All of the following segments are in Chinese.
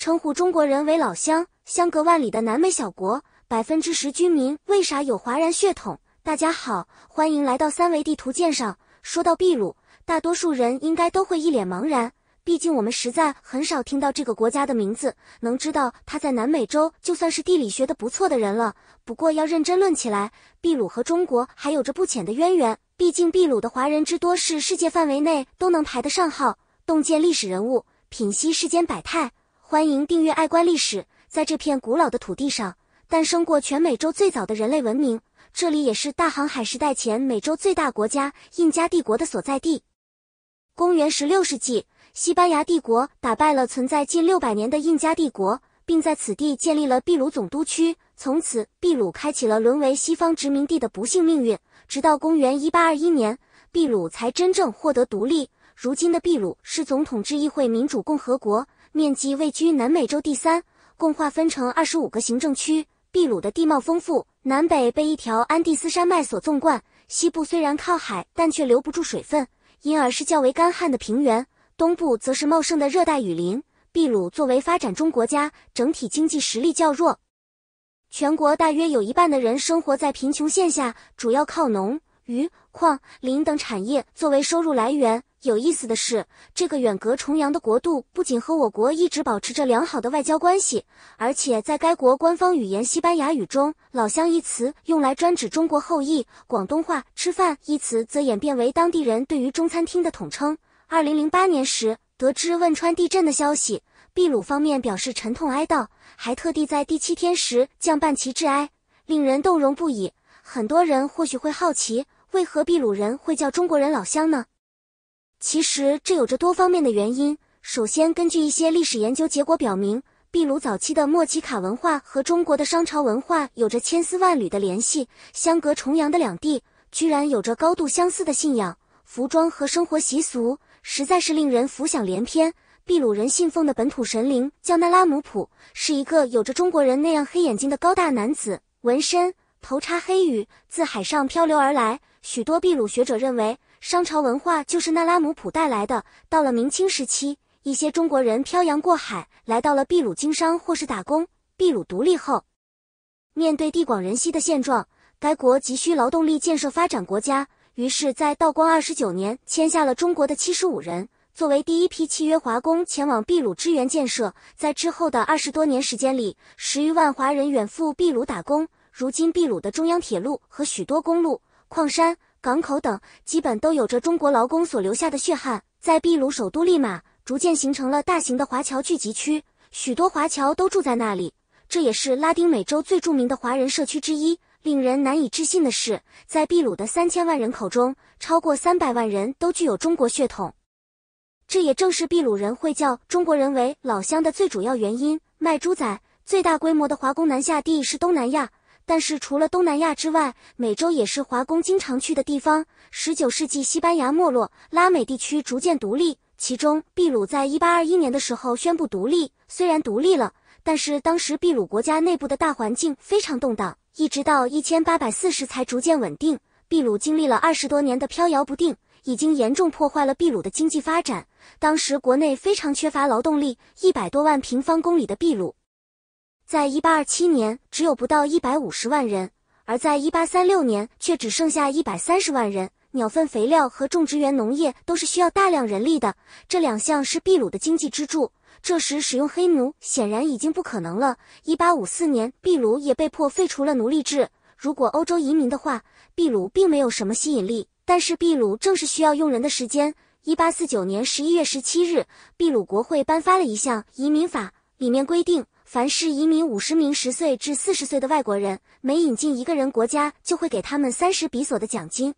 称呼中国人为老乡，相隔万里的南美小国，百分之十居民为啥有华人血统？大家好，欢迎来到三维地图鉴赏。说到秘鲁，大多数人应该都会一脸茫然，毕竟我们实在很少听到这个国家的名字。能知道它在南美洲，就算是地理学的不错的人了。不过要认真论起来，秘鲁和中国还有着不浅的渊源。毕竟秘鲁的华人之多，是世界范围内都能排得上号。洞见历史人物，品析世间百态。欢迎订阅爱观历史。在这片古老的土地上，诞生过全美洲最早的人类文明。这里也是大航海时代前美洲最大国家印加帝国的所在地。公元十六世纪，西班牙帝国打败了存在近六百年的印加帝国，并在此地建立了秘鲁总督区。从此，秘鲁开启了沦为西方殖民地的不幸命运。直到公元一八二一年，秘鲁才真正获得独立。如今的秘鲁是总统制议会民主共和国。面积位居南美洲第三，共划分成二十五个行政区。秘鲁的地貌丰富，南北被一条安第斯山脉所纵贯，西部虽然靠海，但却留不住水分，因而是较为干旱的平原；东部则是茂盛的热带雨林。秘鲁作为发展中国家，整体经济实力较弱，全国大约有一半的人生活在贫穷线下，主要靠农、渔、矿、林等产业作为收入来源。有意思的是，这个远隔重洋的国度不仅和我国一直保持着良好的外交关系，而且在该国官方语言西班牙语中，“老乡”一词用来专指中国后裔；广东话“吃饭”一词则演变为当地人对于中餐厅的统称。二零零八年时得知汶川地震的消息，秘鲁方面表示沉痛哀悼，还特地在第七天时降半旗致哀，令人动容不已。很多人或许会好奇，为何秘鲁人会叫中国人“老乡”呢？其实这有着多方面的原因。首先，根据一些历史研究结果表明，秘鲁早期的莫奇卡文化和中国的商朝文化有着千丝万缕的联系。相隔重洋的两地，居然有着高度相似的信仰、服装和生活习俗，实在是令人浮想联翩。秘鲁人信奉的本土神灵叫那拉姆普，是一个有着中国人那样黑眼睛的高大男子，纹身，头插黑羽，自海上漂流而来。许多秘鲁学者认为。商朝文化就是那拉姆普带来的。到了明清时期，一些中国人漂洋过海来到了秘鲁经商或是打工。秘鲁独立后，面对地广人稀的现状，该国急需劳动力建设发展国家，于是，在道光二十九年，签下了中国的七十五人作为第一批契约华工，前往秘鲁支援建设。在之后的二十多年时间里，十余万华人远赴秘鲁打工。如今，秘鲁的中央铁路和许多公路、矿山。港口等基本都有着中国劳工所留下的血汗，在秘鲁首都利马逐渐形成了大型的华侨聚集区，许多华侨都住在那里。这也是拉丁美洲最著名的华人社区之一。令人难以置信的是，在秘鲁的三千万人口中，超过三百万人都具有中国血统。这也正是秘鲁人会叫中国人为老乡的最主要原因。卖猪仔，最大规模的华工南下地是东南亚。但是除了东南亚之外，美洲也是华工经常去的地方。十九世纪，西班牙没落，拉美地区逐渐独立。其中，秘鲁在一八二一年的时候宣布独立。虽然独立了，但是当时秘鲁国家内部的大环境非常动荡，一直到一千八百四十才逐渐稳定。秘鲁经历了二十多年的飘摇不定，已经严重破坏了秘鲁的经济发展。当时国内非常缺乏劳动力，一百多万平方公里的秘鲁。在1827年，只有不到150万人，而在1836年却只剩下130万人。鸟粪肥料和种植园农业都是需要大量人力的，这两项是秘鲁的经济支柱。这时使用黑奴显然已经不可能了。1854年，秘鲁也被迫废除了奴隶制。如果欧洲移民的话，秘鲁并没有什么吸引力。但是秘鲁正是需要用人的时间。1849年11月17日，秘鲁国会颁发了一项移民法，里面规定。凡是移民五十名十岁至四十岁的外国人，每引进一个人，国家就会给他们三十比索的奖金。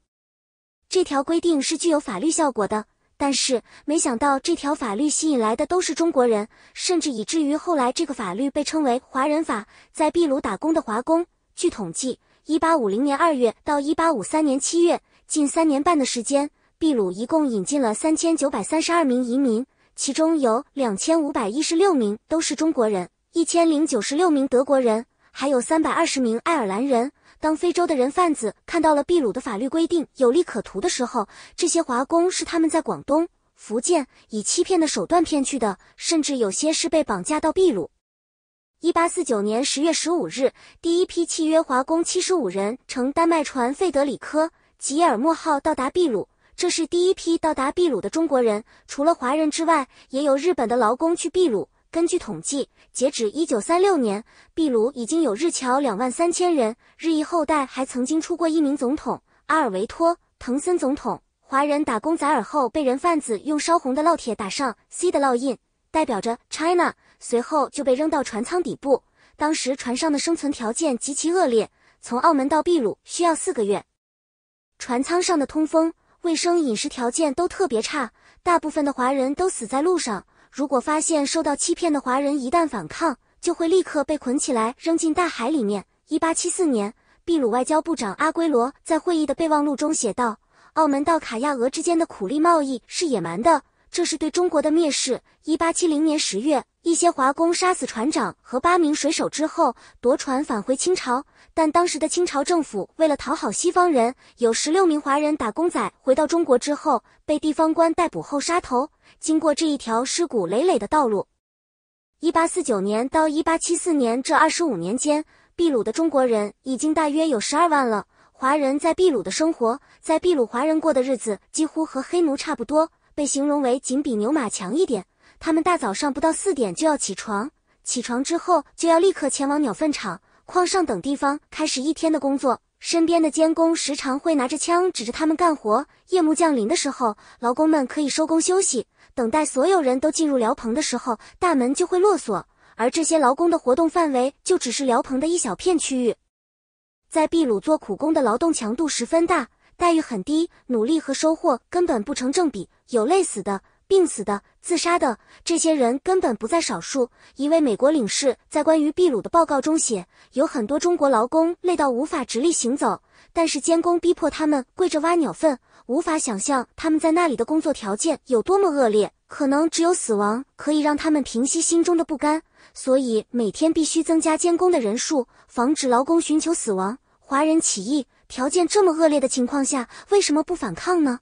这条规定是具有法律效果的，但是没想到这条法律吸引来的都是中国人，甚至以至于后来这个法律被称为“华人法”。在秘鲁打工的华工，据统计，一八五零年二月到一八五三年七月近三年半的时间，秘鲁一共引进了三千九百三十二名移民，其中有两千五百一十六名都是中国人。一千零九十六名德国人，还有三百二十名爱尔兰人。当非洲的人贩子看到了秘鲁的法律规定有利可图的时候，这些华工是他们在广东、福建以欺骗的手段骗去的，甚至有些是被绑架到秘鲁。一八四九年十月十五日，第一批契约华工七十五人乘丹麦船“费德里科·吉尔莫号”到达秘鲁，这是第一批到达秘鲁的中国人。除了华人之外，也有日本的劳工去秘鲁。根据统计，截止一九三六年，秘鲁已经有日侨两万三千人，日裔后代还曾经出过一名总统阿尔维托·滕森总统。华人打工仔尔后被人贩子用烧红的烙铁打上 “C” 的烙印，代表着 China，随后就被扔到船舱底部。当时船上的生存条件极其恶劣，从澳门到秘鲁需要四个月，船舱上的通风、卫生、饮食条件都特别差，大部分的华人都死在路上。如果发现受到欺骗的华人一旦反抗，就会立刻被捆起来扔进大海里面。一八七四年，秘鲁外交部长阿圭罗在会议的备忘录中写道：“澳门到卡亚俄之间的苦力贸易是野蛮的，这是对中国的蔑视。”一八七零年十月。一些华工杀死船长和八名水手之后，夺船返回清朝。但当时的清朝政府为了讨好西方人，有十六名华人打工仔回到中国之后，被地方官逮捕后杀头。经过这一条尸骨累累的道路，一八四九年到一八七四年这二十五年间，秘鲁的中国人已经大约有十二万了。华人在秘鲁的生活，在秘鲁华人过的日子几乎和黑奴差不多，被形容为仅比牛马强一点。他们大早上不到四点就要起床，起床之后就要立刻前往鸟粪场、矿上等地方开始一天的工作。身边的监工时常会拿着枪指着他们干活。夜幕降临的时候，劳工们可以收工休息。等待所有人都进入寮棚的时候，大门就会落锁。而这些劳工的活动范围就只是寮棚的一小片区域。在秘鲁做苦工的劳动强度十分大，待遇很低，努力和收获根本不成正比，有累死的。病死的、自杀的，这些人根本不在少数。一位美国领事在关于秘鲁的报告中写，有很多中国劳工累到无法直立行走，但是监工逼迫他们跪着挖鸟粪，无法想象他们在那里的工作条件有多么恶劣。可能只有死亡可以让他们平息心中的不甘，所以每天必须增加监工的人数，防止劳工寻求死亡。华人起义，条件这么恶劣的情况下，为什么不反抗呢？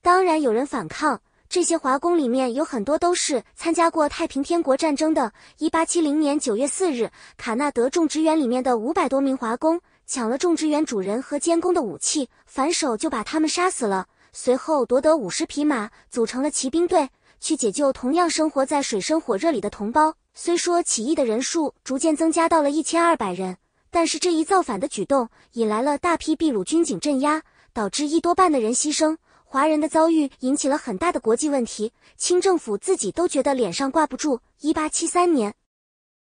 当然有人反抗。这些华工里面有很多都是参加过太平天国战争的。一八七零年九月四日，卡纳德种植园里面的五百多名华工抢了种植园主人和监工的武器，反手就把他们杀死了。随后夺得五十匹马，组成了骑兵队，去解救同样生活在水深火热里的同胞。虽说起义的人数逐渐增加到了一千二百人，但是这一造反的举动引来了大批秘鲁军警镇压，导致一多半的人牺牲。华人的遭遇引起了很大的国际问题，清政府自己都觉得脸上挂不住。一八七三年，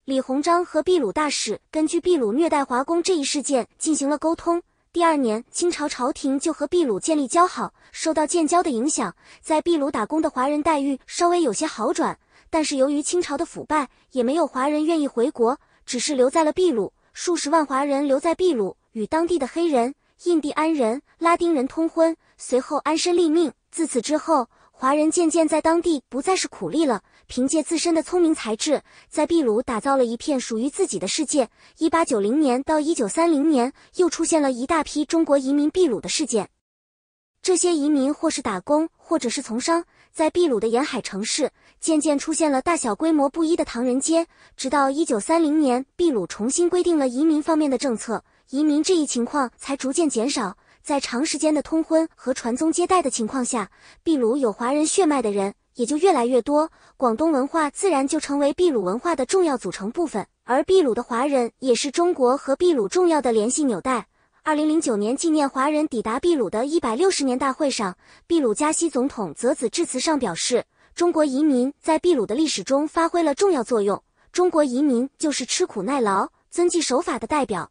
李鸿章和秘鲁大使根据秘鲁虐待华工这一事件进行了沟通。第二年，清朝朝廷就和秘鲁建立交好。受到建交的影响，在秘鲁打工的华人待遇稍微有些好转，但是由于清朝的腐败，也没有华人愿意回国，只是留在了秘鲁。数十万华人留在秘鲁，与当地的黑人。印第安人、拉丁人通婚，随后安身立命。自此之后，华人渐渐在当地不再是苦力了，凭借自身的聪明才智，在秘鲁打造了一片属于自己的世界。一八九零年到一九三零年，又出现了一大批中国移民秘鲁的事件。这些移民或是打工，或者是从商，在秘鲁的沿海城市，渐渐出现了大小规模不一的唐人街。直到一九三零年，秘鲁重新规定了移民方面的政策。移民这一情况才逐渐减少，在长时间的通婚和传宗接代的情况下，秘鲁有华人血脉的人也就越来越多，广东文化自然就成为秘鲁文化的重要组成部分。而秘鲁的华人也是中国和秘鲁重要的联系纽带。二零零九年纪念华人抵达秘鲁的一百六十年大会上，秘鲁加西总统泽子致辞上表示：“中国移民在秘鲁的历史中发挥了重要作用，中国移民就是吃苦耐劳、遵纪守法的代表。”